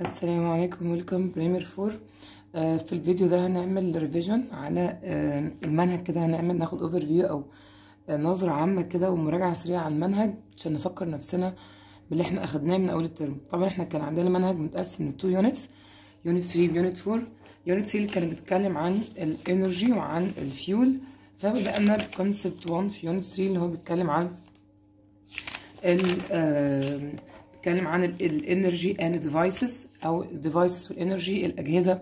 السلام عليكم ويلكم بريمير فور في الفيديو ده هنعمل ريفيجن على آه، المنهج كده هنعمل ناخد اوفر فيو او آه، نظره عامه كده ومراجعه سريعه على المنهج عشان نفكر نفسنا باللي احنا اخدناه من اول الترم طبعا احنا كان عندنا منهج متقسم لتو يونتس يونت 3 ويونت 4 يونت 3 كان بيتكلم عن الانرجي وعن الفيول فبدانا بكونسبت 1 في يونت 3 اللي هو بيتكلم عن ال آه، اتكلم عن الانرجي اند ديفايسز او الديفايسز والانرجي الاجهزه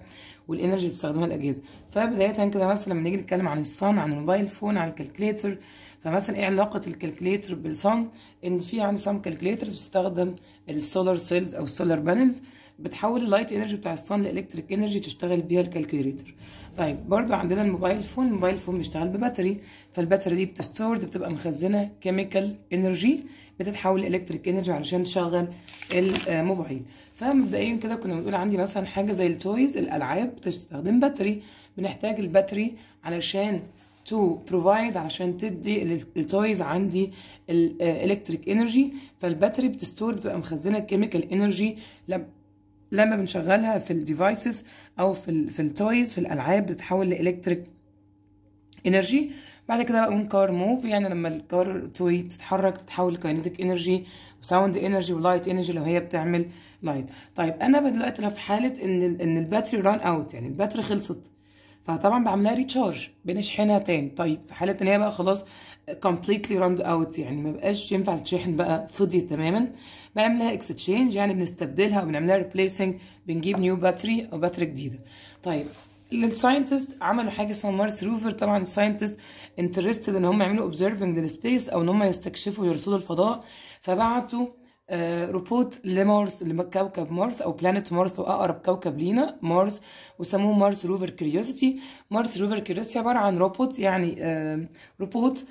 والانرجي اللي بتستخدمها الاجهزه فبدايه كده مثلا لما نيجي نتكلم عن الصن عن الموبايل فون عن الكالكليتر فمثلا ايه علاقه الكالكليتر بالصن ان في عن صن كالكليتر بتستخدم السولار سيلز او السولار بانلز بتحول اللايت انرجي بتاع الصن لالكتريك انرجي تشتغل بيها الكالكليتر طيب برضو عندنا الموبايل فون الموبايل فون بيشتغل بباتري فالباتري دي بتستورد بتبقى مخزنه كيميكال انرجي بتتحول لالكتريك انرجي علشان تشغل الموبايل فمبدئيا كده كنا بنقول عندي مثلا حاجه زي التويز الالعاب بتستخدم باتري بنحتاج الباتري علشان تو بروفايد علشان تدي التويز عندي الالكتريك انرجي فالباتري بتستور بتبقى مخزنه كيميكال انرجي لما بنشغلها في الديفايسز او في في التويز في الالعاب بتتحول لالكتريك انرجي بعد كده بقى كار موف يعني لما الكار توي تتحرك تتحول لكاينيتيك انرجي وساوند انرجي ولايت انرجي لو هي بتعمل لايت طيب انا دلوقتي انا في حاله ان ان الباتري ران اوت يعني الباتري خلصت فطبعا بعملها ريتشارج بنشحنها تاني طيب في حاله ان هي بقى خلاص كومبليتلي راند اوت يعني ما بقاش ينفع تشحن بقى فضيت تماما بنعمل لها اكستشينج يعني بنستبدلها وبنعملها ريبليسنج بنجيب نيو باتري او باتري جديده طيب الساينتست عملوا حاجه اسمها مارس روفر طبعا الساينتست انترستد ان هم يعملوا اوبزرفنج للسبيس او ان هم يستكشفوا يرصدوا الفضاء فبعتوا آه، روبوت لمارس لكوكب مارس او بلانت مارس هو اقرب كوكب لينا مارس وسموه مارس روفر كيوريوسيتي مارس روفر كيوريوسيتي عباره عن روبوت يعني آه، روبوت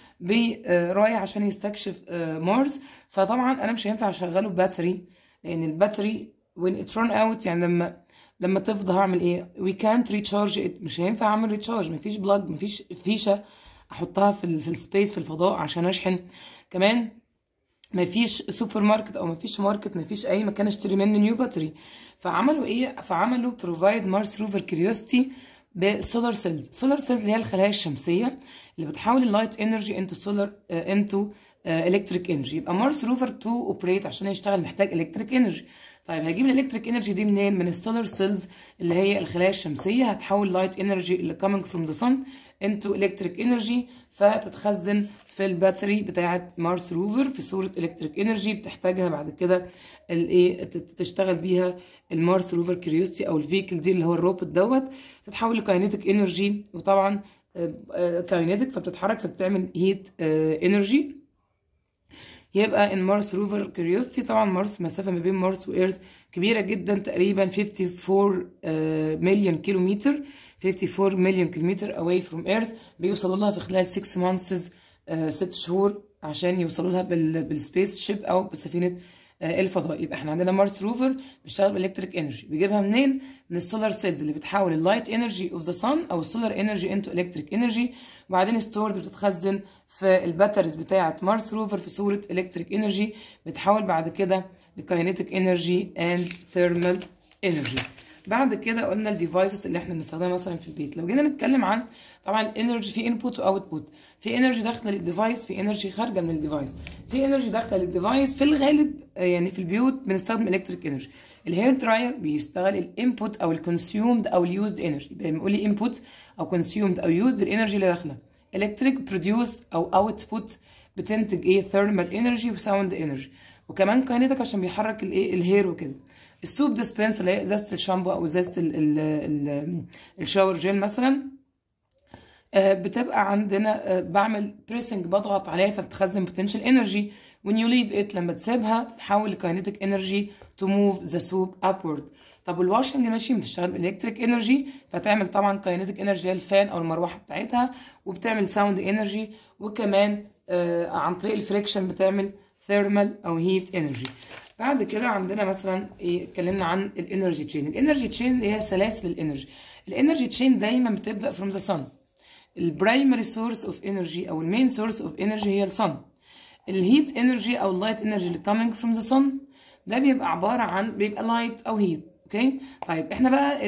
رايح عشان يستكشف آه، مارس فطبعا انا مش هينفع اشغله باتري لان الباتري وين ات رن اوت يعني لما لما تفضى هعمل ايه وي كانت ريتشارج مش هينفع اعمل ريتشارج مفيش بلاج مفيش فيشه احطها في السبيس في الفضاء عشان اشحن كمان ما فيش سوبر ماركت او ما فيش ماركت ما فيش اي مكان اشتري منه نيو باتري فعملوا ايه فعملوا بروفايد مارس روفر كيوريوستي بسولار سيلز سولار سيلز اللي هي الخلايا الشمسيه اللي بتحول اللايت انرجي انتو سولار انتو الكتريك انرجي يبقى مارس روفر تو اوبريت عشان يشتغل محتاج الكتريك انرجي طيب هجيب الالكتريك انرجي دي منين من السولار سيلز اللي هي الخلايا الشمسيه هتحول لايت انرجي اللي كامينج فروم ذا سن into electric energy فتتخزن في الباتري بتاعة مارس روفر في صورة الكتريك انرجي بتحتاجها بعد كده الايه تشتغل بيها المارس روفر كريوستي او الفيكل دي اللي هو الروبوت دوت تتحول لكاينيتيك انرجي وطبعا آه، كاينيتيك فبتتحرك فبتعمل هيت انرجي آه، يبقى ان مارس روفر كريوستي طبعا مارس مسافه ما بين مارس وايرث كبيره جدا تقريبا 54 مليون كيلومتر 54 مليون كيلومتر away from earth بيوصلوا لها في خلال 6 months 6 آه، شهور عشان يوصلوا لها بالسبيس شيب او بسفينه آه، الفضاء يبقى احنا عندنا مارس روفر بيشتغل بالالكتريك انرجي بيجيبها منين من السولار سيلز اللي بتحول اللايت انرجي اوف ذا سان او السولار انرجي انتو الكتريك انرجي وبعدين ستورد بتتخزن في الباتريز بتاعه مارس روفر في صوره الكتريك انرجي بتحول بعد كده لكاينيتك انرجي اند ثيرمال انرجي بعد كده قلنا الديفايسز اللي احنا بنستخدمها مثلا في البيت لو جينا نتكلم عن طبعا الانرجي في انبوت واوتبوت في انرجي داخله للديفايس في انرجي خارجه من الديفايس في انرجي داخله للديفايس في الغالب يعني في البيوت بنستخدم الكتريك انرجي الهير دراير بيشتغل الانبوت او الكونسيومد او اليوزد انرجي بنقول انبوت او كونسيومد او يوزد الانرجي اللي داخله الكتريك بروديوس او اوتبوت بتنتج ايه ثيرمال انرجي وساوند انرجي وكمان كاينتك عشان بيحرك الايه الهير وكده السوب ديسبنس اللي هي ازازه الشامبو او ازازه الشاور جيل مثلا آه، بتبقى عندنا آه، بعمل بريسنج بضغط عليها فبتخزن بوتنشال انرجي when you leave it لما تسيبها تتحول لكاينيتيك انرجي to move the soup upward طب الواشنج ماشين بتشتغل بالكتريك انرجي فتعمل طبعا كاينيتيك انرجي الفان او المروحه بتاعتها وبتعمل ساوند انرجي وكمان آه، عن طريق الفريكشن بتعمل ثيرمال او هيت انرجي بعد كده عندنا مثلا ايه اتكلمنا عن الانرجي تشين الانرجي تشين اللي هي سلاسل الانرجي الانرجي تشين دايما بتبدا فروم ذا صن البرايمري سورس اوف انرجي او المين سورس اوف انرجي هي الصن الهيت انرجي او اللايت انرجي اللي كامينج فروم ذا صن ده بيبقى عباره عن بيبقى لايت او هيت اوكي طيب احنا بقى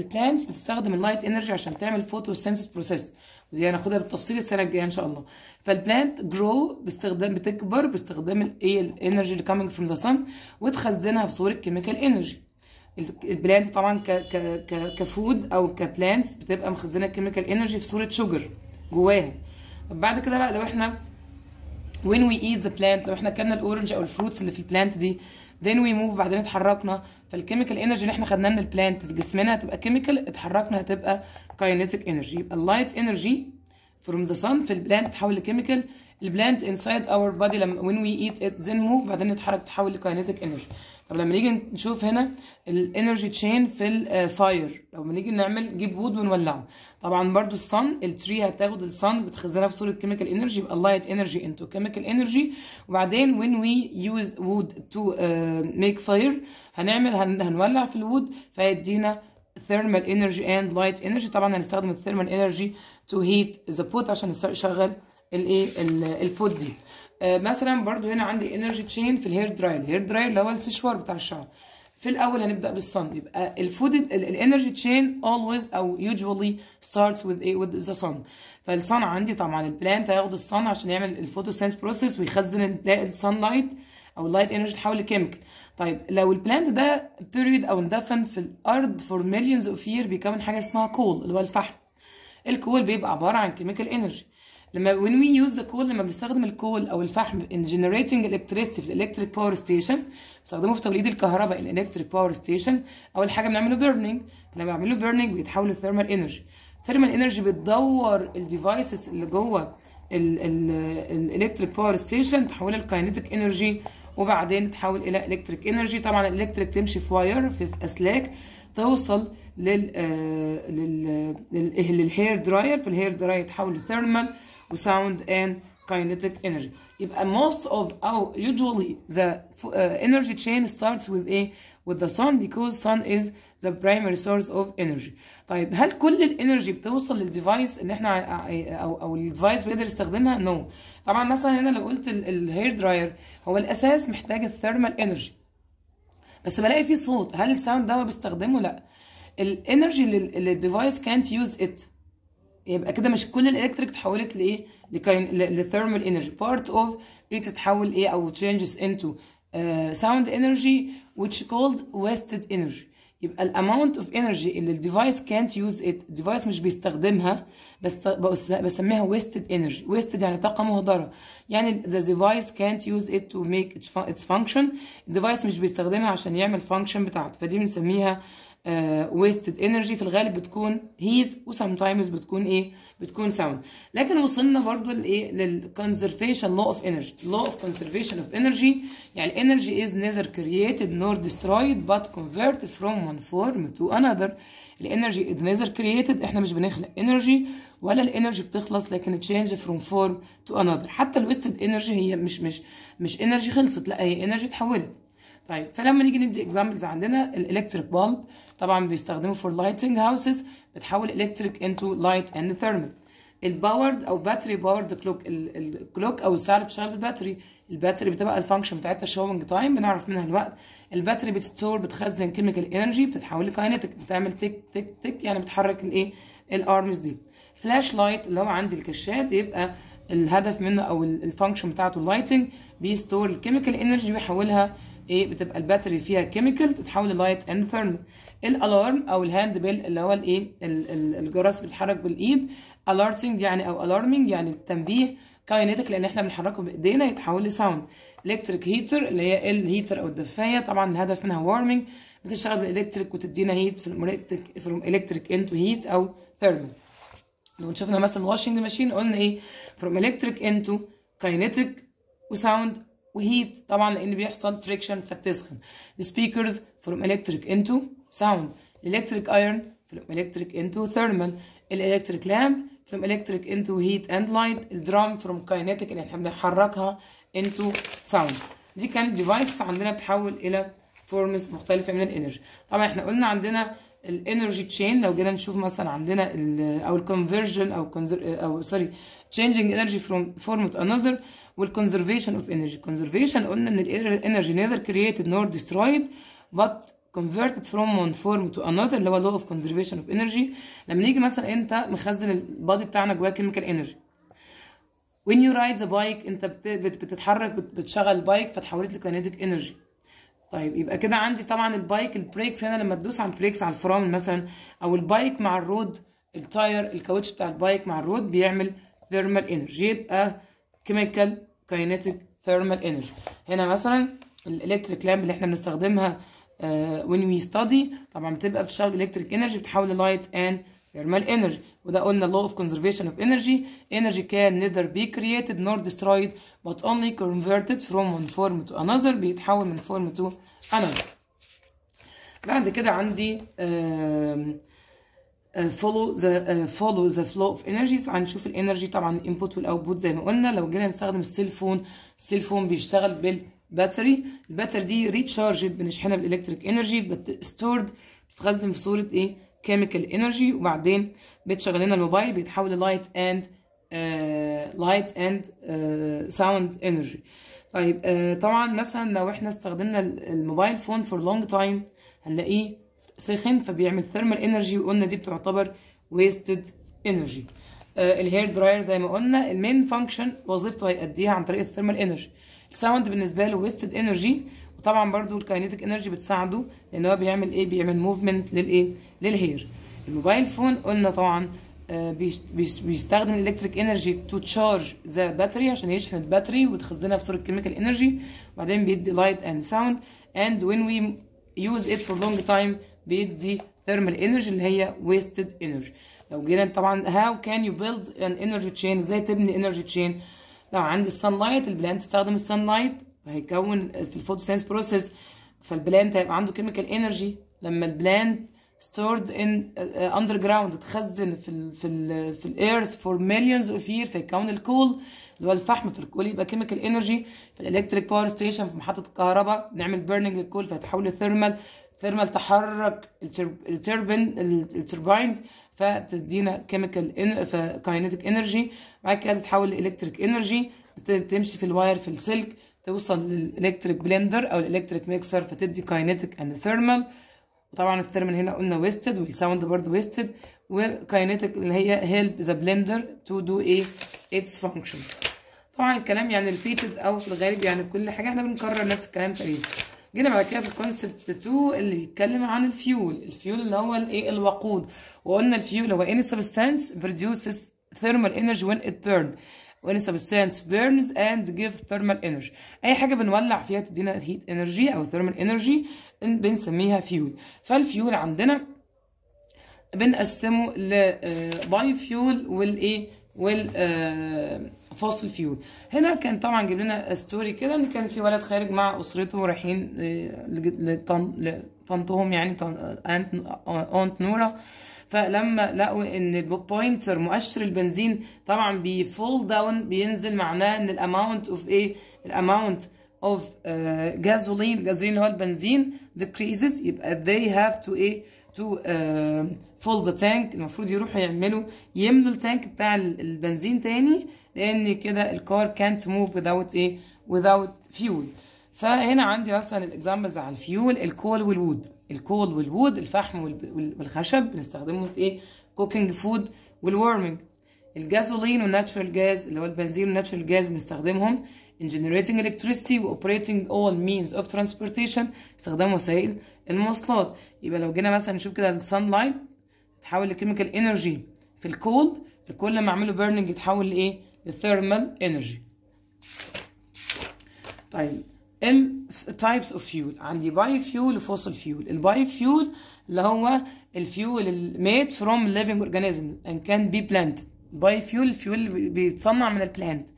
البلانتس بتستخدم اللايت انرجي عشان تعمل فوتوسينثيس بروسيس ودي هناخدها بالتفصيل السنه الجايه ان شاء الله فالبلانت جرو باستخدام بتكبر باستخدام الايه الانرجي اللي كامينج فروم ذا سن وتخزنها في صوره كيميكال انرجي البلانت طبعا ك ك ك كفود او كبلانتس بتبقى مخزنه كيميكال انرجي في صوره شوجر جواها بعد كده بقى لو احنا when we eat the plant لو احنا اكلنا الاورنج او الفروتس اللي في البلانت دي then we move بعدين اتحركنا فالكيميكال انرجي اللي احنا خدناها من البلانت في جسمنا هتبقى كيميكال اتحركنا هتبقى كاينيتيك انرجي يبقى اللايت انرجي فروم ذا sun في البلانت تتحول لكيميكال البلانت inside our body لما when we eat it then move بعدين نتحرك تتحول لكاينيتيك انرجي طب لما نيجي نشوف هنا الانرجي تشين في الفاير آه، لما نيجي نعمل نجيب وود ونولعه طبعا برضو الصن التري هتاخد الصن بتخزنها في صوره كيميكال انرجي يبقى اللايت انرجي انتو كيميكال انرجي وبعدين وين وي يوز وود تو ميك فاير هنعمل هنولع في الوود فيدينا thermal energy and light energy طبعا هنستخدم الثيرمال انرجي تو هيت ذا بوت عشان نشغل الايه البوت دي آه، مثلا برضو هنا عندي انرجي تشين في الهير دراير الهير دراير اللي هو السشوار بتاع الشعر في الاول هنبدا بالصن يبقى الفود الانرجي تشين اولويز او يوجوالي ستارتس وذ ايه وذ ذا صن فالصن عندي طبعا البلانت هياخد الصن عشان يعمل الفوتوسينس بروسيس ويخزن الصن لايت او اللايت انرجي تحول لكيميكال طيب لو البلانت ده بيريد او اندفن في الارض فور مليونز اوف يير بيكون حاجه اسمها كول اللي هو الفحم الكول بيبقى عباره عن كيميكال انرجي لما when we use the coal لما بنستخدم الكول او الفحم in generating electricity في الالكتريك باور ستيشن بنستخدمه في توليد الكهرباء الالكتريك باور ستيشن اول حاجه بنعمله burning فلما بعمله burning بيتحول لثيرمال انرجي ثيرمال انرجي بتدور الديفايسز اللي جوه الالكتريك باور ستيشن تحولها لكاينيتيك انرجي وبعدين تحول الى الكتريك انرجي طبعا الالكتريك تمشي في واير في اسلاك توصل لل آه، للهير دراير في الهير دراير تحول لثيرمال وساوند اند كاينيتيك انرجي يبقى موست اوف او يوجوالي ذا انرجي تشين ستارتس وذ ايه؟ وذ ذا صن بيكوز صن از ذا برايمري سورس اوف انرجي طيب هل كل الانرجي بتوصل للديفايس اللي احنا آه، آه، او او الديفايس بيقدر يستخدمها نو no. طبعا مثلا هنا لو قلت الهير دراير هو الاساس محتاج الثيرمال انرجي بس بلاقي فيه صوت هل الساوند ده بستخدمه لا الانرجي اللي الديفايس كانت يوز ات يبقى كده مش كل الالكتريك اتحولت لايه لثيرمال انرجي بارت اوف ايه تتحول ايه او changes into ساوند آه، sound energy which called wasted energy يبقى الاماونت اوف انرجي اللي الديفايس كانت يوز ات الديفايس مش بيستخدمها بس بسميها ويستد انرجي ويستد يعني طاقه مهدره يعني ذا ديفايس كانت يوز ات تو ميك اتس فانكشن الديفايس مش بيستخدمها عشان يعمل فانكشن بتاعته فدي بنسميها ويستد uh, انرجي في الغالب بتكون هيت وسام تايمز بتكون ايه بتكون ساوند لكن وصلنا برضو لايه للكونزرفيشن لو اوف انرجي لو اوف كونزرفيشن اوف انرجي يعني انرجي از نيذر كرييتد نور ديسترويد بات كونفيرت فروم وان فورم تو انذر الانرجي از نيذر كرييتد احنا مش بنخلق انرجي ولا الانرجي بتخلص لكن تشينج فروم فورم تو انذر حتى الويستد انرجي هي مش مش مش انرجي خلصت لا هي انرجي اتحولت طيب فلما نيجي ندي اكزامبلز عندنا الالكتريك بالب طبعا بيستخدموا فور لايتنج هاوسز بتحول الكتريك انتو لايت اند ثيرمال الباورد او باتري باورد كلوك الكلوك او الساعه اللي بتشتغل بالباتري الباتري بتبقى الفانكشن بتاعتها شوينج تايم بنعرف منها الوقت الباتري بتستور بتخزن كيميكال انرجي بتتحول لكاينتيك بتعمل تك تك تك يعني بتحرك الايه الارمز دي فلاش لايت اللي هو عندي الكشاف بيبقى الهدف منه او الفانكشن بتاعته اللايتنج بيستور الكيميكال انرجي ويحولها ايه بتبقى الباتري فيها كيميكال تتحول للايت اند ثيرمال الالارم او الهاند بيل اللي هو الايه الجرس بيتحرك بالايد الارتنج يعني او الارمنج يعني التنبيه كاينيتك لان احنا بنحركه بايدينا يتحول لساوند الكتريك هيتر اللي هي الهيتر او الدفايه طبعا الهدف منها وارمنج بتشتغل بالالكتريك وتدينا هيت في الالكتريك فروم الكتريك انتو هيت او ثيرمال لو شفنا مثلا واشنج ماشين قلنا ايه فروم الكتريك انتو كاينيتك وساوند وهيت طبعا لان بيحصل فريكشن فبتسخن سبيكرز فروم الكتريك انتو ساوند الكتريك ايرون فروم الكتريك انتو ثيرمال الالكتريك لامب فروم الكتريك انتو هيت اند لايت الدرام فروم كاينيتيك اللي احنا بنحركها انتو ساوند دي كانت ديفايسز عندنا بتحول الى فورمز مختلفه من الانرجي طبعا احنا قلنا عندنا الانرجي تشين لو جينا نشوف مثلا عندنا الـ او الكونفرجن او او سوري changing energy from form to another والconservation of energy conservation قلنا ان الانرجي neither created nor destroyed but converted from one form to another اللي هو law of conservation of energy لما نيجي مثلا انت مخزن البادي بتاعنا جواه chemical energy when you ride the bike انت بتتحرك بتشغل البايك فتحولت لكينيتيك انرجي طيب يبقى كده عندي طبعا البايك البريكس هنا لما تدوس على البريكس على الفرامل مثلا او البايك مع الرود التاير الكاوتش بتاع البايك مع الرود بيعمل ثيرمال انرجي يبقى كيميكال كاينيتيك ثيرمال انرجي هنا مثلا الالكتريك لامب اللي احنا بنستخدمها وين وي ستادي طبعا بتبقى بتشتغل الكتريك انرجي بتحول لايت اند thermal energy وده قلنا law of conservation of energy energy can neither be created nor destroyed but only converted from one form to another بيتحول من form to another بعد كده عندي آه، follow the آه، follow the flow of energies هنشوف الانرجي طبعا الانبوت والاوتبوت زي ما قلنا لو جينا نستخدم السيلفون السيلفون بيشتغل بالباتري الباتري دي ريتشارجد بنشحنها بالالكتريك انرجي بتستورد بتتخزن في صوره ايه كيميكال انرجي وبعدين بتشغل لنا الموبايل بيتحول لايت اند لايت اند ساوند انرجي طيب uh, طبعا مثلا لو احنا استخدمنا الموبايل فون فور لونج تايم هنلاقيه سخن فبيعمل ثيرمال انرجي وقلنا دي بتعتبر ويستد انرجي الهير دراير زي ما قلنا المين فانكشن وظيفته هيأديها عن طريق الثيرمال انرجي الساوند بالنسبه له ويستد انرجي وطبعا برضو الكاينيتك انرجي بتساعده لان هو بيعمل ايه بيعمل موفمنت للايه للهير الموبايل فون قلنا طبعا آه، بيستخدم الالكتريك انرجي تو تشارج ذا باتري عشان يشحن الباتري وتخزنها في صوره كيميكال انرجي وبعدين بيدي لايت اند ساوند اند وين وي يوز ات فور لونج تايم بيدي ثيرمال انرجي اللي هي ويستد انرجي لو جينا طبعا هاو كان يو بيلد ان انرجي تشين ازاي تبني انرجي تشين لو عندي السان لايت البلانت تستخدم السان لايت هيكون في الفوتوسينس بروسيس فالبلانت هيبقى عنده كيميكال انرجي لما البلانت stored in uh, uh, underground اتخزن في الـ في الـ في الايرث فور مليونز اوف يير في الكون الكول اللي هو الفحم في الكول يبقى كيميكال انرجي في الالكتريك باور ستيشن في محطه الكهرباء نعمل بيرنينج للكول فيتحول لثيرمال ثيرمال تحرك التربن التربينز فتدينا كيميكال ان انرجي بعد كده تتحول لالكتريك انرجي تمشي في الواير في السلك توصل للالكتريك بلندر او الالكتريك ميكسر فتدي كاينيتيك اند ثيرمال وطبعا الترم هنا قلنا ويستد والساوند برضه ويستد والكاينيتك اللي هي هيلب ذا بلندر تو دو ايه اتس فانكشن طبعا الكلام يعني ريبيتد او في الغالب يعني كل حاجه احنا بنكرر نفس الكلام تقريبا جينا بعد كده في الكونسبت 2 اللي بيتكلم عن الفيول الفيول اللي هو الايه الوقود وقلنا الفيول هو اني سبستانس produces ثيرمال انرجي وين ات بيرن وين سبستانس بيرنز اند جيف ثيرمال انرجي اي حاجه بنولع فيها تدينا هيت انرجي او ثيرمال انرجي بنسميها فيول فالفيول عندنا بنقسمه لباي فيول والايه والفاصل فيول هنا كان طبعا جاب لنا ستوري كده ان كان في ولد خارج مع اسرته رايحين آه، لطنطهم يعني اونت نوره فلما لقوا ان البوينتر مؤشر البنزين طبعا بيفول داون بينزل معناه ان الاماونت اوف ايه الاماونت of uh, gasoline gasoline اللي هو البنزين decreases يبقى they have to ايه to uh, um, full the tank المفروض يروحوا يعملوا يملوا التانك بتاع البنزين تاني لان كده الكار can't move without ايه without fuel فهنا عندي مثلا الاكزامبلز على الفيول الكول والوود الكول والوود الفحم والخشب بنستخدمه في ايه كوكينج فود والورمنج الجازولين والناتشورال جاز اللي هو البنزين والناتشورال جاز بنستخدمهم in generating electricity و operating all means of transportation استخدام وسائل المواصلات يبقى لو جينا مثلا نشوف كده السان لايت تحول لكيميكال انرجي في الكول الكول لما اعمله بيرنينج يتحول لايه للثيرمال انرجي طيب types of fuel عندي باي فيول وفوسل فيول الباي فيول اللي هو الفيول الميد فروم ليفنج اورجانيزم ان كان بي بلانت باي فيول الفيول اللي بيتصنع من البلانت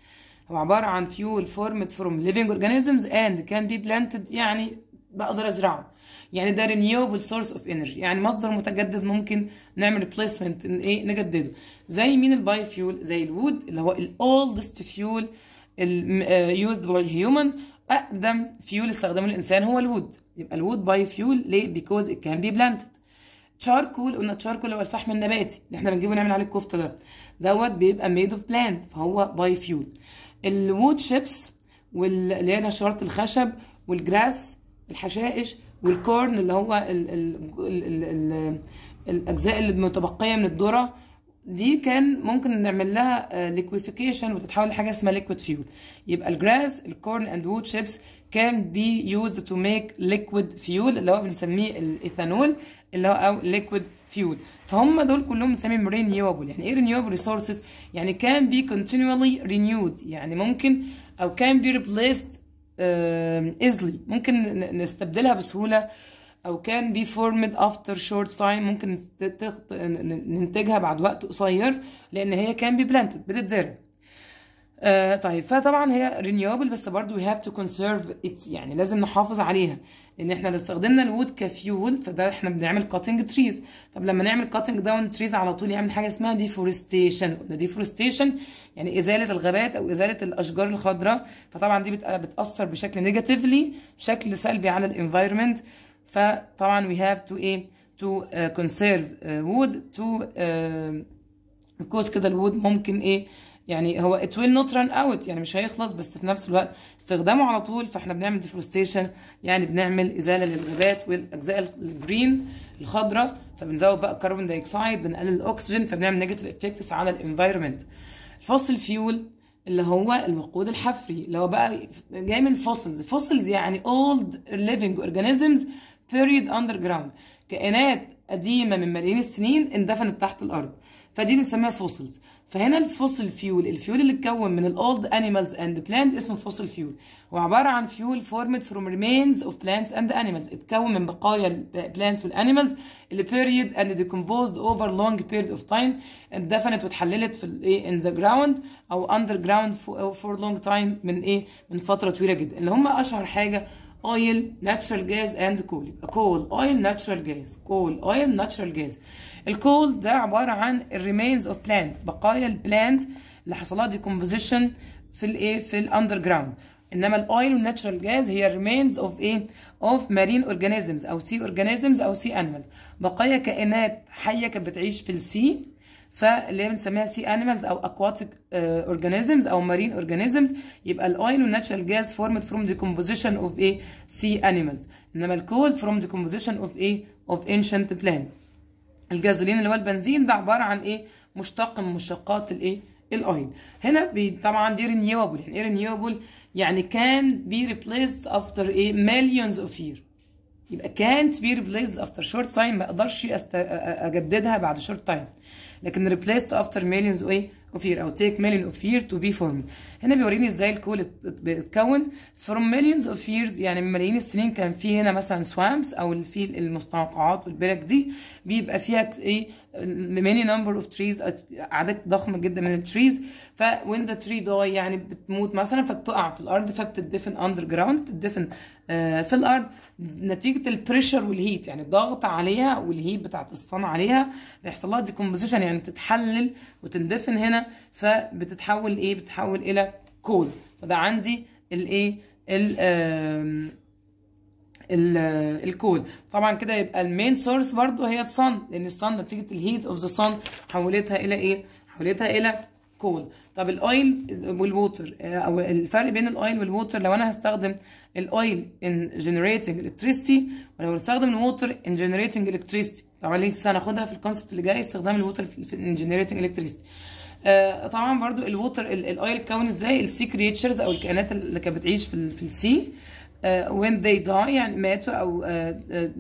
هو عبارة عن فيول formed from living organisms and can be planted يعني بقدر ازرعه يعني ده renewable source of energy يعني مصدر متجدد ممكن نعمل replacement ان ايه نجدده زي مين الباي فيول زي الوود اللي هو الاولدست فيول آه، used by human اقدم فيول استخدمه الانسان هو الوود يبقى الوود باي فيول ليه بيكوز ات كان بي بلانتد تشاركول قلنا تشاركول هو الفحم النباتي اللي احنا بنجيبه نعمل عليه الكفته ده دوت بيبقى ميد اوف بلانت فهو باي فيول الوود شيبس واللي هي نشرات الخشب والجراس الحشائش والكورن اللي هو الـ الـ الـ الـ الاجزاء اللي متبقيه من الذره دي كان ممكن نعمل لها ليكويفيكيشن آه, وتتحول لحاجه اسمها ليكويد فيول يبقى الجراس الكورن اند وود شيبس كان بي يوزد تو ميك ليكويد فيول اللي هو بنسميه الايثانول اللي هو او ليكويد فيول فهم دول كلهم بنسميهم رينيوبل يعني ايه رينيوبل ريسورسز يعني كان بي كونتينوالي رينيود يعني ممكن او كان بي ريبليست ايزلي ممكن نستبدلها بسهوله او كان بي فورمد افتر شورت تايم ممكن ننتجها بعد وقت قصير لان هي كان بي بلانتد بتتزرع آه طيب فطبعا هي رينيوبل بس برضو وي هاف تو كونسيرف ات يعني لازم نحافظ عليها لان احنا لو استخدمنا الوود كفيول فده احنا بنعمل كاتنج تريز طب لما نعمل كاتنج داون تريز على طول يعمل حاجه اسمها ديفورستيشن ديفورستيشن يعني ازاله الغابات او ازاله الاشجار الخضراء فطبعا دي بتاثر بشكل نيجاتيفلي بشكل سلبي على الانفايرمنت فطبعا we have to ايه to uh, conserve uh, wood to uh, because كده الود ممكن ايه يعني هو it will not run out يعني مش هيخلص بس في نفس الوقت استخدامه على طول فاحنا بنعمل ديفروستيشن يعني بنعمل ازاله للغابات والاجزاء الجرين الخضراء فبنزود بقى الكربون دايكسايد بنقلل الاكسجين فبنعمل نيجاتيف افكتس على الانفايرمنت الفوسل فيول اللي هو الوقود الحفري اللي هو بقى جاي من الفوسلز فوسلز يعني اولد ليفنج اورجانيزمز بيريد اندر جراوند كائنات قديمه من ملايين السنين اندفنت تحت الارض فدي بنسميها فوسلز فهنا الفوسل فيول الفيول اللي اتكون من الاولد انيمالز اند بلانت اسمه فوسل فيول وعباره عن فيول فورمد فروم ريمينز اوف بلانتس اند انيمالز اتكون من بقايا البلانتس والانيمالز اللي بيريد اند ديكومبوزد اوفر لونج بيريد اوف تايم اندفنت واتحللت في الايه ان ذا جراوند او اندر جراوند فور لونج تايم من ايه من فتره طويله جدا اللي هم اشهر حاجه oil natural gas and coal coal oil natural gas coal oil natural gas الكول ده عبارة عن remains of بلانت بقايا البلانت اللي حصلها decomposition في الايه في الاندر underground انما الاويل natural gas هي remains of ايه of marine organisms او sea organisms او sea animals بقايا كائنات حيه كانت بتعيش في sea فاللي هي بنسميها سي انيمالز او اكواتيك اورجانيزمز آه، او مارين اورجانيزمز يبقى الاويل والناتشرال جاز فورمد فروم ديكومبوزيشن اوف ايه سي انيمالز انما الكول فروم ديكومبوزيشن اوف ايه اوف انشنت بلانت الجازولين اللي هو البنزين ده عباره عن ايه مشتق من مشتقات الايه الاويل هنا طبعا دي رينيوبل يعني ايه رينيوبل يعني كان بي ريبليسد افتر ايه مليونز اوف يير يبقى كانت بي ريبليسد افتر شورت تايم ما اقدرش اجددها بعد شورت تايم لكن ريبليست افتر millions of اوف يير او تيك مالين اوف يير تو بي فورم هنا بيوريني ازاي الكول بتتكون فروم مليونز اوف ييرز يعني من ملايين السنين كان في هنا مثلا سوامبس او في المستنقعات والبرك دي بيبقى فيها ايه many number of trees اعداد ضخمه جدا من التريز ف when the tree die يعني بتموت مثلا فبتقع في الارض فبتدفن اندر جراوند بتدفن في الارض نتيجه البريشر والهيت يعني الضغط عليها والهيت بتاعت الصنع عليها بيحصل لها ديكومبوزيشن يعني بتتحلل وتندفن هنا فبتتحول ايه بتتحول الى كول فده عندي الايه الكول آه، طبعا كده يبقى المين سورس برضو هي الصن لان الصن نتيجه الهيت اوف ذا صن حولتها الى ايه حولتها الى كول طب الاويل والووتر آه، او الفرق بين الاويل والووتر لو انا هستخدم الاويل ان جنريتنج الكتريستي ولو هستخدم الووتر ان جنريتنج الكتريستي طبعا لسه هناخدها في الكونسبت اللي جاي استخدام الووتر في ان جنريتنج الكتريستي طبعا برضو الووتر الاويل اتكون ازاي السي كريتشرز او الكائنات اللي كانت بتعيش في, السي وين آه، when they die يعني ماتوا او uh,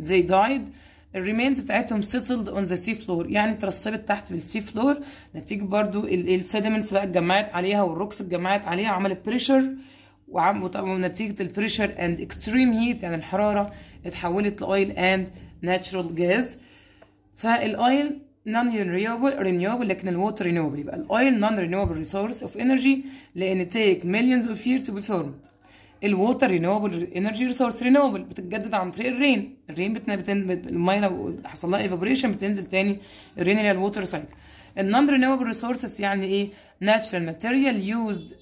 they died الريمينز بتاعتهم سيتلد اون ذا سي فلور يعني اترسبت تحت في السي فلور نتيجه برضو السيدمنتس بقى اتجمعت عليها والروكس اتجمعت عليها عملت بريشر ونتيجه البريشر اند اكستريم هيت يعني الحراره اتحولت لاويل اند ناتشرال جاز فالاويل نون رينيوبل رينيوبل لكن الووتر رينيوبل يبقى الاويل نون رينيوبل ريسورس اوف انرجي لان تيك مليونز اوف يير تو بي فورمد الووتر رينيوبل انرجي ريسورس رينيوبل بتتجدد عن طريق الرين الرين بتن... بتن... الميه لو حصل لها ايفابوريشن بتنزل تاني الرين اللي هي الووتر سايكل النون رينيوبل ريسورسز يعني ايه natural material used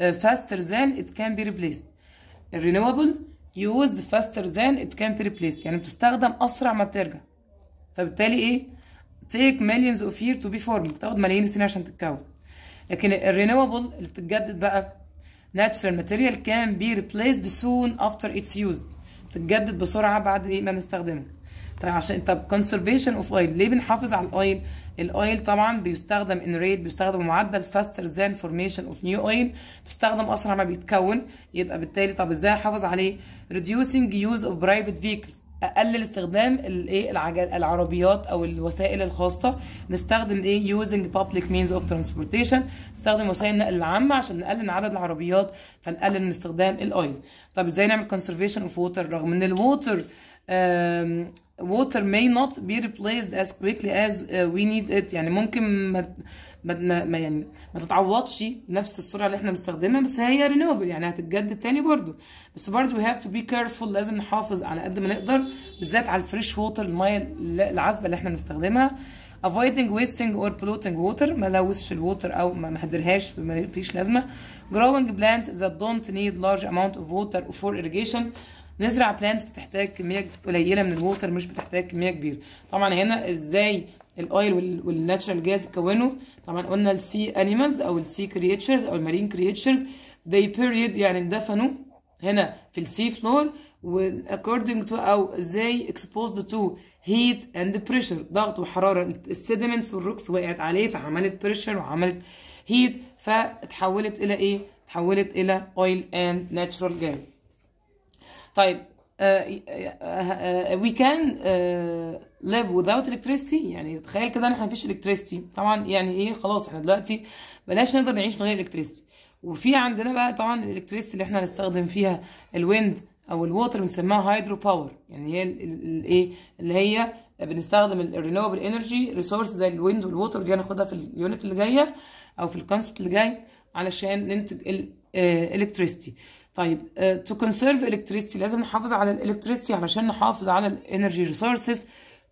آه، faster than it can be replaced الرينيوبل used faster than it can be replaced يعني بتستخدم اسرع ما بترجع فبالتالي ايه take millions of years to be formed بتاخد ملايين السنين عشان تتكون لكن الرينيوبل اللي بتتجدد بقى natural material can be replaced soon after it's used تتجدد بسرعه بعد ما نستخدمه طيب عشان طب conservation of oil ليه بنحافظ على الاويل الاويل طبعا بيستخدم ان ريت بيستخدم معدل faster than formation of new oil بيستخدم اسرع ما بيتكون يبقى بالتالي طب ازاي احافظ عليه reducing use of private vehicles اقلل استخدام الايه العربيات او الوسائل الخاصه نستخدم ايه يوزنج بابليك مينز اوف ترانسبورتيشن نستخدم وسائل النقل العامه عشان نقلل من عدد العربيات فنقلل من استخدام الايل طب ازاي نعمل كونسرفيشن اوف ووتر رغم ان الووتر water may not be replaced as quickly as uh, we need it يعني ممكن ما ما, ما يعني ما تتعوضش بنفس السرعه اللي احنا بنستخدمها بس هي رينوبل يعني هتتجدد تاني برضو بس برضو we have to be careful لازم نحافظ على قد ما نقدر بالذات على الفريش ووتر الميه العذبه اللي احنا بنستخدمها avoiding wasting or polluting water ما لوثش الووتر او ما هدرهاش ما فيش لازمه growing plants that don't need large amount of water for irrigation نزرع بلانتس بتحتاج كميه قليله من الووتر مش بتحتاج كميه كبيره طبعا هنا ازاي الاويل والناتشرال جاز اتكونوا طبعا قلنا السي انيمالز او السي كريتشرز او المارين كريتشرز they period يعني اندفنوا هنا في السي فلور و according to او ازاي exposed to heat and pressure ضغط وحراره السيدمنتس والروكس وقعت عليه فعملت بريشر وعملت هيت فاتحولت الى ايه؟ اتحولت الى اويل اند ناتشرال جاز طيب وي كان ليف without electricity يعني تخيل كده ان احنا مفيش electricity طبعا يعني ايه خلاص احنا دلوقتي بلاش نقدر نعيش من غير electricity وفي عندنا بقى طبعا الالكتريستي اللي احنا هنستخدم فيها الويند او الووتر بنسميها هيدرو باور يعني هي الايه اللي هي بنستخدم الرينوبل انرجي ريسورس زي الويند والووتر دي هناخدها في اليونت اللي جايه او في الكونسبت اللي جاي علشان ننتج الالكتريستي آه، طيب تو كونسيرف الكتريستي لازم نحافظ على الالكتريستي علشان نحافظ على الانرجي ريسورسز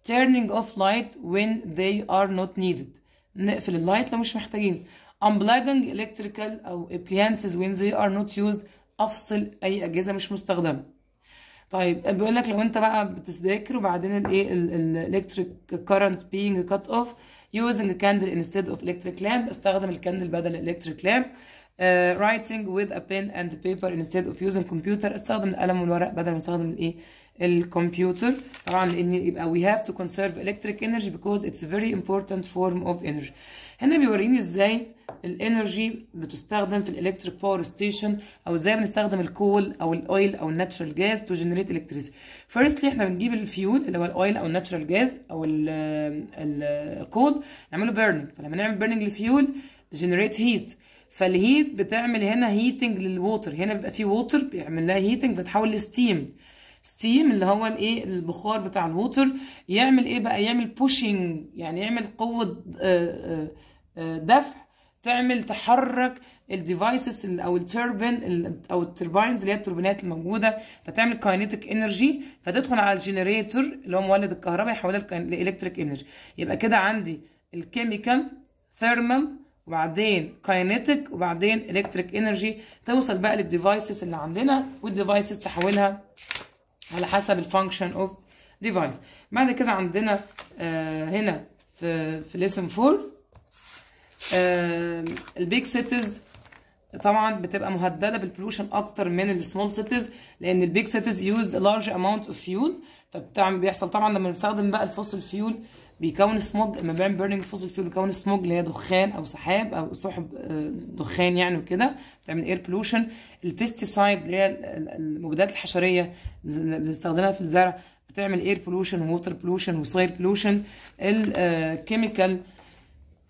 turning off light when they are not needed نقفل اللايت لو مش محتاجين unplugging electrical او appliances when they are not used افصل اي اجهزه مش مستخدمه طيب بيقول لك لو انت بقى بتذاكر وبعدين الايه الالكتريك current being cut off using a candle instead of electric lamp استخدم الكاندل بدل الالكتريك لامب uh, writing with a pen and paper instead of using computer استخدم القلم والورق بدل ما استخدم الايه الكمبيوتر طبعا لان يبقى we have to conserve electric energy because it's a very important form of energy هنا بيوريني ازاي الانرجي بتستخدم في الالكتريك باور ستيشن او ازاي بنستخدم الكول او الاويل او الناتشرال جاز تو جنريت الكتريسيتي فيرستلي احنا بنجيب الفيول اللي هو الاويل او الناتشرال جاز او الكول آه، نعمله بيرننج فلما نعمل بيرننج للفيول جنريت هيت فالهيت بتعمل هنا هيتنج للووتر هنا بيبقى فيه ووتر بيعمل لها هيتنج فتحول لستيم ستيم اللي هو الايه البخار بتاع الووتر يعمل ايه بقى يعمل بوشنج يعني يعمل قوه آه، آه، آه، دفع تعمل تحرك الديفايسز او التربن او الترباينز اللي هي التوربينات الموجوده فتعمل كاينيتك انرجي فتدخل على الجنريتور اللي هو مولد الكهرباء يحولها لالكتريك انرجي يبقى كده عندي الكيميكال ثيرمال وبعدين كاينيتك وبعدين الكتريك انرجي توصل بقى للديفايسز اللي عندنا والديفايسز تحولها على حسب الفانكشن اوف ديفايس بعد كده عندنا آه هنا في في ليسن 4 آه البيج سيتيز طبعا بتبقى مهدده بالبلوشن اكتر من السمول سيتيز لان البيج سيتيز يوزد لارج اماونت اوف فيول فبتعمل بيحصل طبعا لما بنستخدم بقى الفوسل فيول بيكون سموج لما بيعمل بيرنينج فوسل فيول بيكون سموج اللي هي دخان او سحاب او سحب آه، دخان يعني وكده بتعمل اير بولوشن البيستيسايدز اللي هي المبيدات الحشريه بنستخدمها في الزرع بتعمل اير بولوشن ووتر بولوشن وسويل بولوشن الكيميكال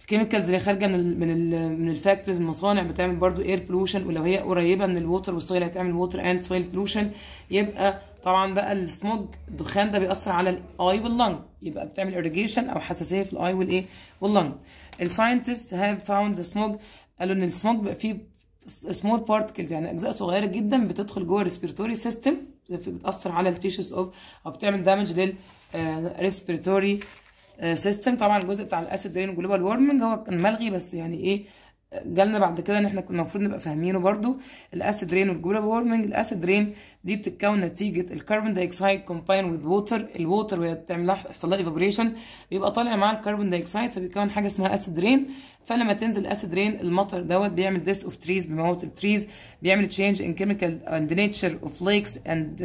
الكيميكالز اللي خارجه من من من الفاكتوريز المصانع بتعمل برضو اير بولوشن ولو هي قريبه من الووتر والسويل هتعمل ووتر اند سويل بولوشن يبقى طبعا بقى السموج الدخان ده بيأثر على الاي واللنج يبقى بتعمل اريجيشن او حساسيه في الاي والايه واللنج الساينتست هاف فاوند ذا سموج قالوا ان السموج بقى فيه سمول بارتكلز يعني اجزاء صغيره جدا بتدخل جوه الريسبيرتوري سيستم بتاثر على التيشوز اوف او بتعمل دامج للريسبيرتوري سيستم طبعا الجزء بتاع الاسيد رين جلوبال وورمنج هو كان ملغي بس يعني ايه جالنا بعد كده ان احنا كنا المفروض نبقى فاهمينه برضو الاسيد رين والجلوبال وورمنج الاسيد رين دي بتتكون نتيجه الكربون دايكسايد كومباين وذ ووتر الووتر وهي بتعمل لها يحصل لها ايفابريشن بيبقى طالع معاها الكربون دايكسايد فبيكون حاجه اسمها اسيد رين فلما تنزل اسيد رين المطر دوت بيعمل ديس اوف تريز بيموت التريز بيعمل تشينج ان كيميكال اند نيتشر اوف ليكس اند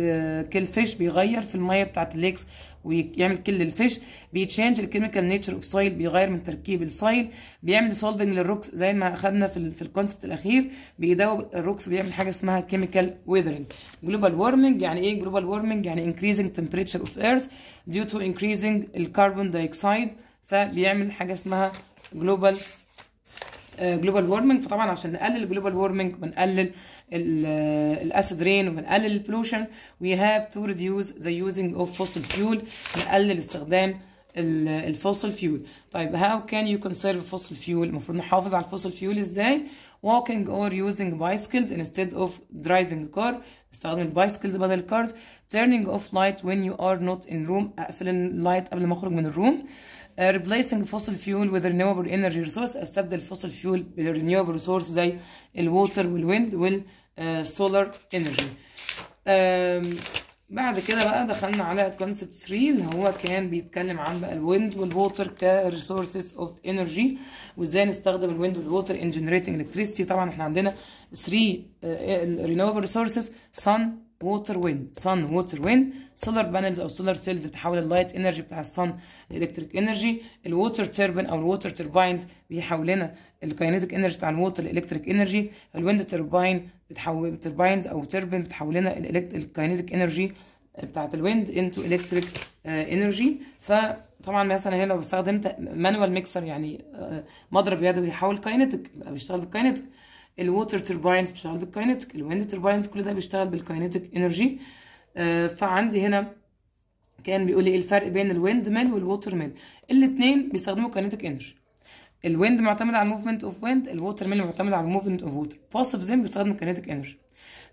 كيل فيش بيغير في الميه بتاعت الليكس ويعمل كل للفيش بيتشينج الكيميكال نيتشر اوف سويل بيغير من تركيب السويل بيعمل سولفنج للروكس زي ما اخدنا في, في الكونسبت الاخير بيدوب الروكس بيعمل حاجه اسمها كيميكال ويذرنج جلوبال جلوبال وورمنج يعني ايه جلوبال وورمنج يعني increasing temperature of earth due to increasing الكربون دايوكسيد فبيعمل حاجه اسمها جلوبال جلوبال وورمنج فطبعا عشان نقلل الجلوبال وورمنج بنقلل آه، الاسيد رين وبنقلل البلوشن وي هاف تو ريديوز ذا يوزنج اوف فوسيل فيول نقلل استخدام الفوسل فيول طيب how can you conserve fossil fuel المفروض نحافظ على الفوسل فيول ازاي walking or using bicycles instead of driving car bicycles البايسكلز بدل الكارز turning off light when you are not in room اقفل اللايت قبل ما اخرج من الروم uh, replacing fossil fuel with renewable energy resource استبدل fossil fuel بالرينيوبل resource زي الووتر والويند uh, solar energy. Um, بعد كده بقى دخلنا على الكونسبت 3 اللي هو كان بيتكلم عن بقى الويند والووتر كريسورسز اوف انرجي وازاي نستخدم الويند والووتر ان جنريتنج الكتريستي طبعا احنا عندنا 3 رينوفال ريسورسز سن ووتر وين صن ووتر وين سولار بانلز او سولار سيلز بتحول اللايت انرجي بتاع الصن لالكتريك انرجي الووتر تيربن او الووتر تيرباينز بيحول لنا الكاينيتيك انرجي بتاع الووتر لالكتريك انرجي الويند تيرباين بتحول تيرباينز او تيربن بتحول لنا الكاينيتيك انرجي بتاعت الويند انتو الكتريك انرجي فطبعا مثلا هنا لو استخدمت مانوال ميكسر يعني آه، مضرب يدوي يحول كاينيتيك بيشتغل بالكاينيتيك الووتر ترباينز بتشتغل بالكاينتيك الويند ترباينز كل ده بيشتغل بالكاينتيك انرجي آه، فعندي هنا كان بيقول لي إيه الفرق بين الويند ميل والووتر ميل الاثنين بيستخدموا كاينتيك انرجي الويند معتمد على الموفمنت اوف ويند الووتر ميل معتمد على الموفمنت اوف ووتر باسف زين بيستخدم كاينتيك انرجي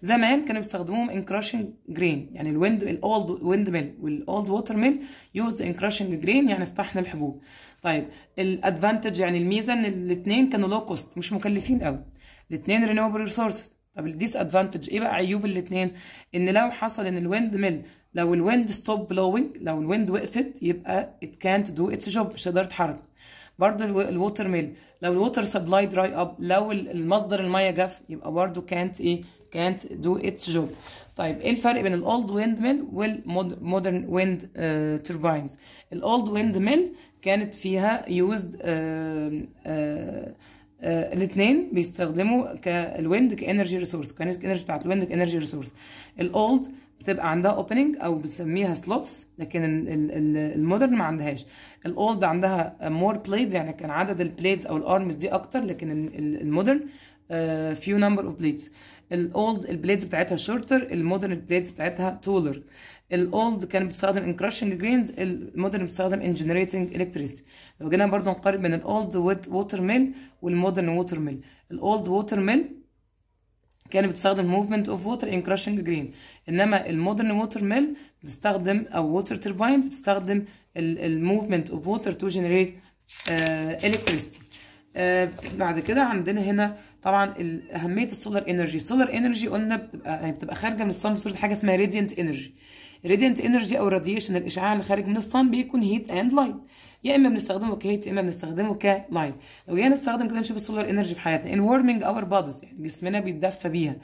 زمان كانوا بيستخدموهم ان كراشنج جرين يعني الويند الاولد ويند ميل والاولد ووتر ميل يوز ان كراشنج جرين يعني فتحنا الحبوب طيب الادفانتج يعني الميزه ان الاثنين كانوا لو كوست مش مكلفين قوي الاثنين رينيوبل ريسورسز طب الديس ادفانتج ايه بقى عيوب الاثنين ان لو حصل ان الويند ميل لو الويند ستوب بلوينج لو الويند وقفت يبقى ات كانت دو اتس جوب مش هتقدر تتحرك برضو الووتر ميل لو الووتر سبلاي دراي اب لو المصدر الميه جاف يبقى برضو كانت ايه كانت دو اتس جوب طيب ايه الفرق بين الاولد ويند ميل والمودرن ويند توربينز الاولد ويند ميل كانت فيها يوزد آه، الاثنين بيستخدموا كالويند كانرجي ريسورس كانرجي بتاعت الويند كانرجي ريسورس الاولد بتبقى عندها اوبننج او بنسميها سلوتس لكن المودرن ما عندهاش الاولد عندها مور بليدز يعني كان عدد البليدز او الارمز دي اكتر لكن المودرن فيو نمبر اوف بليدز الاولد البليدز بتاعتها شورتر المودرن البليدز بتاعتها تولر الاولد كان بتستخدم ان جرينز المودرن بتستخدم ان جنريتنج الكتريسيتي لو جينا برضو نقارن بين الاولد ووتر ميل والمودرن ووتر ميل الاولد ووتر ميل كانت بتستخدم موفمنت اوف ووتر ان جرين انما المودرن ووتر ميل بتستخدم او ووتر ترباينز بتستخدم الموفمنت اوف ووتر تو جنريت الكتريستي آه، بعد كده عندنا هنا طبعا اهميه السولار انرجي السولار انرجي قلنا بتبقى يعني بتبقى خارجه من الصن بصوره حاجه اسمها راديانت انرجي راديانت انرجي او الراديشن الاشعاع اللي خارج من الصن بيكون هيت اند لايت يا اما بنستخدمه كهيت يا اما بنستخدمه كلايت لو جينا نستخدم كده نشوف السولار انرجي في حياتنا ان وارمنج اور بودز يعني جسمنا بيتدفى بيها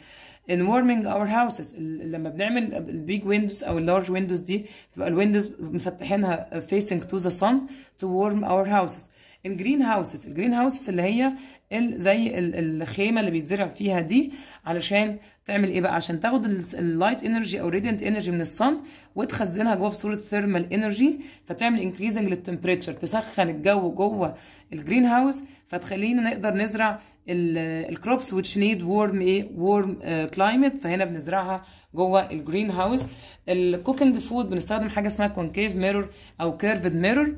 ان وارمنج اور هاوسز لما بنعمل البيج ويندوز او اللارج ويندوز دي تبقى الويندوز مفتحينها فيسنج تو ذا صن تو وورم اور هاوسز الجرين هاوسز الجرين هاوسز اللي هي ال زي ال الخيمه اللي بيتزرع فيها دي علشان تعمل ايه بقى عشان تاخد اللايت انرجي او راديانت انرجي من الصن وتخزنها جوه في صوره ثيرمال انرجي فتعمل انكريزنج للتمبريتشر تسخن الجو جوه الجرين هاوس فتخلينا نقدر نزرع الكروبس ويتش نيد وورم ايه وورم كلايمت فهنا بنزرعها جوه الجرين هاوس الكوكينج فود بنستخدم حاجه اسمها كونكيف ميرور او كيرفد ميرور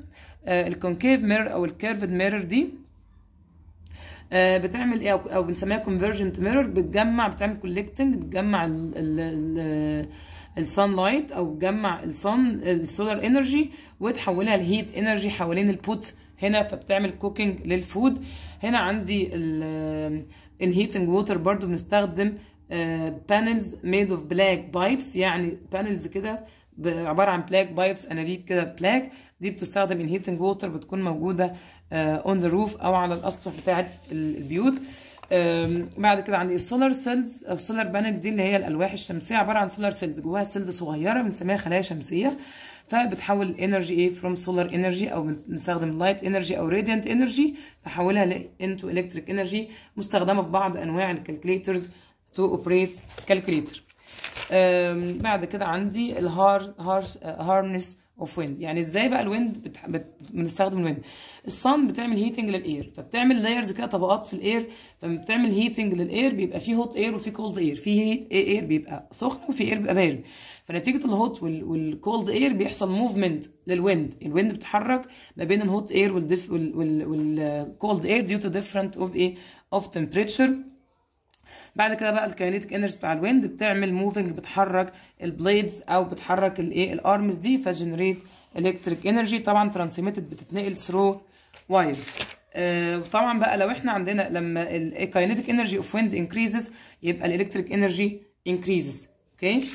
آه، الكونكيف ميرور او الكيرفد ميرور دي آه، بتعمل ايه او بنسميها كونفرجنت ميرور بتجمع بتعمل كولكتنج بتجمع السان لايت آه، او بتجمع الصن السولار انرجي وتحولها لهيت انرجي حوالين البوت هنا فبتعمل كوكينج للفود هنا عندي الهيتنج ووتر برضو بنستخدم بانلز ميد اوف بلاك بايبس يعني بانلز كده عباره عن بلاك بايبس انابيب كده بلاك دي بتستخدم الهيتنج ووتر بتكون موجوده اون ذا روف او على الاسطح بتاعه البيوت بعد كده عندي السولار سيلز او السولار بانل دي اللي هي الالواح الشمسيه عباره عن سولار سيلز جواها سيلز صغيره بنسميها خلايا شمسيه فبتحول الانرجي ايه فروم سولار انرجي او بنستخدم لايت انرجي او راديانت انرجي تحولها انتو الكتريك انرجي مستخدمه في بعض انواع الكالكليترز تو اوبريت كالكليتر بعد كده عندي الهار هارنس اوف ويند يعني ازاي بقى الويند بتح... بت... بنستخدم الويند الصن بتعمل هيتنج للاير فبتعمل لايرز كده طبقات في الاير فبتعمل هيتنج للاير بيبقى فيه هوت اير وفيه كولد اير في اير بيبقى سخن وفي اير بيبقى بارد فنتيجه الهوت وال... والكولد اير بيحصل موفمنت للويند الويند بتحرك ما بين الهوت اير والكولد اير ديو تو ديفرنت اوف ايه اوف تمبريتشر بعد كده بقى الكينيتك انرجي بتاع الويند بتعمل موفنج بتحرك البليدز او بتحرك الايه الارمز دي فجنريت الكتريك انرجي طبعا ترانسميتد بتتنقل ثرو واير آه، وطبعا بقى لو احنا عندنا لما الكينيتك انرجي اوف ويند انكريزز يبقى الالكتريك انرجي انكريزز اوكي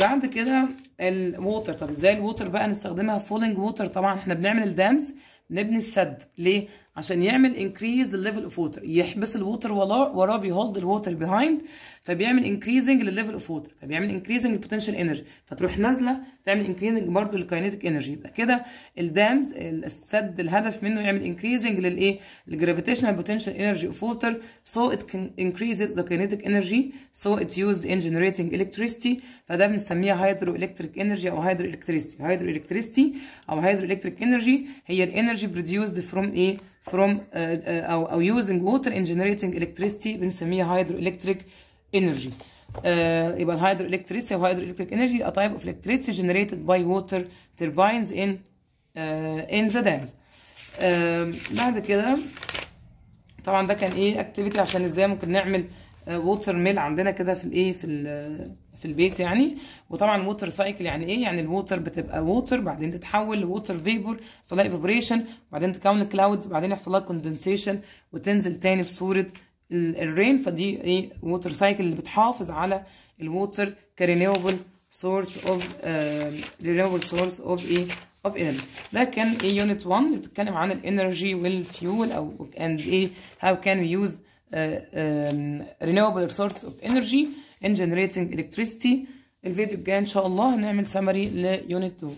بعد كده الووتر طب ازاي الووتر بقى نستخدمها فولينج ووتر طبعا احنا بنعمل الدامز نبني السد ليه عشان يعمل increase the level of water يحبس الووتر وراه بيهولد الووتر behind فبيعمل انكريزنج للليفل اوف ووتر فبيعمل انكريزنج البوتنشال انرجي فتروح نازله تعمل انكريزنج برضه للكاينيتيك انرجي يبقى كده الدامز السد الهدف منه يعمل انكريزنج للايه للجرافيتيشنال بوتنشال انرجي اوف ووتر سو ات انكريز ذا the انرجي سو ات it's ان جنريتنج الكتريستي فده بنسميها هيدرو الكتريك انرجي او هيدرو الكتريستي هيدرو الكتريستي او هيدرو الكتريك انرجي هي الانرجي بروديوسد فروم ايه from uh, uh, او او using water in generating electricity بنسميها هيدرو الكتريك انرجي آه uh, يبقى الهيدرو او هايدرو الكتريك انرجي ا تايب اوف electricity جنريتد باي ووتر turbines ان ان ذا دامز بعد كده طبعا ده كان ايه اكتيفيتي عشان ازاي ممكن نعمل ووتر uh, ميل عندنا كده في الايه في في البيت يعني وطبعا ووتر سايكل يعني ايه يعني الووتر بتبقى ووتر بعدين تتحول لووتر فيبور يحصل لها ايفابريشن بعدين تكون كلاودز بعدين يحصل لها كوندنسيشن وتنزل تاني في صوره الرين فدي ايه ووتر سايكل اللي بتحافظ على الووتر كرينيوبل سورس اوف رينيوبل سورس اوف ايه اوف انرجي ده كان ايه يونت 1 اللي بتتكلم عن الانرجي والفيول او اند ايه هاو كان وي يوز رينيوبل سورس اوف انرجي ان جنريتنج الكتريستي الفيديو الجاي ان شاء الله هنعمل سمري ليونت 2